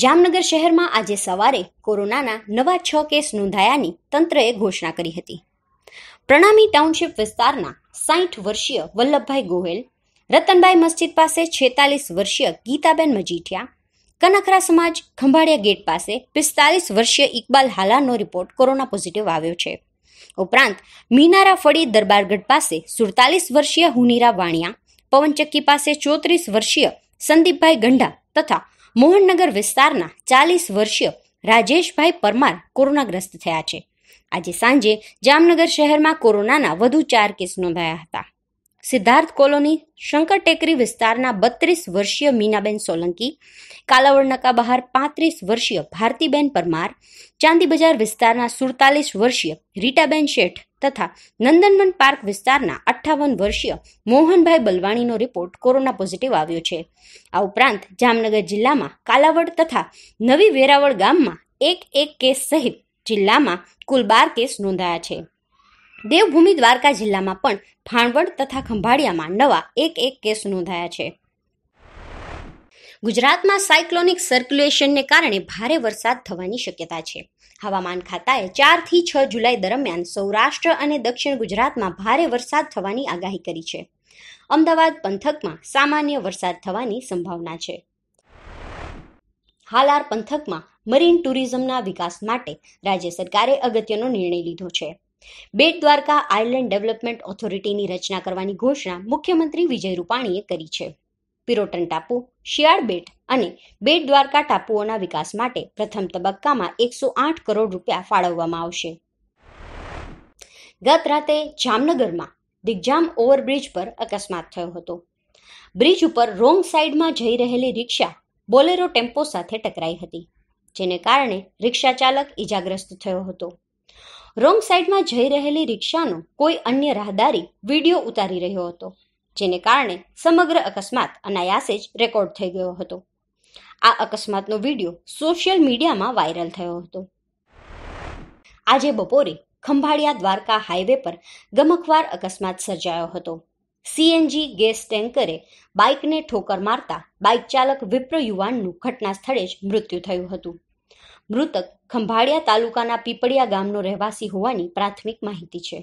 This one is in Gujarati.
જામનગર શહેરમાં આજે સવારે કોરોનાના નવા છ કેસ નોંધાયાની તંત્રએ ઘોષણા કરી હતી પ્રણામી ટાઉનશીપ વિસ્તારના સાહીઠ વર્ષીય વલ્લભભાઈ ગોહેલ રતનભાઈ મસ્જિદ પાસે છેતાલીસ વર્ષીય ગીતાબેન મજીઠિયા કનખરા સમાજ ખંભાળિયા ગેટ પાસે પિસ્તાલીસ વર્ષીય ઇકબાલ હાલાનો રિપોર્ટ કોરોના પોઝિટિવ આવ્યો છે ઉપરાંત મીનારા ફળી દરબારગઢ પાસે સુડતાલીસ વર્ષીય હુનીરા વાણિયા પવનચક્કી પાસે ચોત્રીસ વર્ષીય સંદીપભાઈ ગંઢા તથા મોહનનગર વિસ્તારના ચાલીસ વર્ષીય રાજેશભાઈ પરમાર કોરોનાગ્રસ્ત થયા છે આજે સાંજે જામનગર શહેરમાં કોરોનાના વધુ ચાર કેસ નોંધાયા હતા સિદ્ધાર્થ કોલોની શંકર ટેકરી વિસ્તારના બત્રીસ વર્ષીય મીનાબેન સોલંકી કાલાવડ નકા બહાર પાંત્રીસ વર્ષીય ભારતીબેન પરમાર ચાંદી બજાર વિસ્તારના સુડતાલીસ વર્ષીય રીટાબેન શેઠ તથા નંદનવન પાર્ક વિસ્તારના અઠ્ઠાવન વર્ષીય મોહનભાઈ બલવાણીનો રિપોર્ટ કોરોના પોઝિટિવ આવ્યો છે આ ઉપરાંત જામનગર જિલ્લામાં કાલાવડ તથા નવી વેરાવળ ગામમાં એક એક કેસ સહિત જિલ્લામાં કુલ બાર કેસ નોંધાયા છે દેવભૂમિ દ્વારકા જિલ્લામાં પણ ફાણવડ તથા ખંભાળિયામાં નવા એક એક કેસ નોંધાયા છે ગુજરાતમાં સાયક્લોનિક સર્ક્યુલેશનને કારણે ભારે વરસાદ થવાની શક્યતા છે હવામાન ખાતાએ ચારથી છ જુલાઈ દરમિયાન સૌરાષ્ટ્ર અને દક્ષિણ ગુજરાતમાં ભારે વરસાદ થવાની આગાહી કરી છે અમદાવાદ પંથકમાં સામાન્ય વરસાદ થવાની સંભાવના છે હાલાર પંથકમાં મરીન ટુરિઝમના વિકાસ માટે રાજ્ય સરકારે અગત્યનો નિર્ણય લીધો છે બેટ દ્વારકા આયર્લેન્ડ ડેવલપમેન્ટ ઓથોરિટીની રચના કરવાની ઘોષણા મુખ્યમંત્રી વિજય રૂપાણીએ કરી છે પિરોટન ટાપુ શિયાળ બેટ અને બેટ દ્વારકા ટાપુઓના વિકાસ માટે પ્રથમ તબક્કામાં એકસો આઠ કરોડ રૂપિયા ફાળવવામાં આવશે ગત રાતે જામનગરમાં દિગ્જામ ઓવરબ્રિજ પર અકસ્માત થયો હતો બ્રિજ ઉપર રોંગ સાઈડમાં જઈ રહેલી રિક્ષા બોલેરો ટેમ્પો સાથે ટકરાઈ હતી જેને કારણે રિક્ષા ચાલક ઈજાગ્રસ્ત થયો હતો રોંગ સાઈડમાં જઈ રહેલી રિક્ષાનો કોઈ અન્ય રાહદારી વિડીયો ઉતારી રહ્યો હતો જેને કારણે સમગ્ર અકસ્માત અનાયાસે જ રેકોર્ડ થઈ ગયો હતો આ અકસ્માતનો વિડીયો સોશિયલ મીડિયામાં વાયરલ થયો હતો આજે બપોરે ખંભાળિયા દ્વારકા હાઈવે પર ગમખવાર અકસ્માત સર્જાયો હતો સીએનજી ગેસ ટેન્કરે બાઇકને ઠોકર મારતા બાઇક ચાલક વિપ્ર યુવાનનું ઘટના સ્થળે જ મૃત્યુ થયું હતું મૃતક ખંભાળિયા તાલુકાના પીપળિયા ગામનો રહેવાસી હોવાની પ્રાથમિક માહિતી છે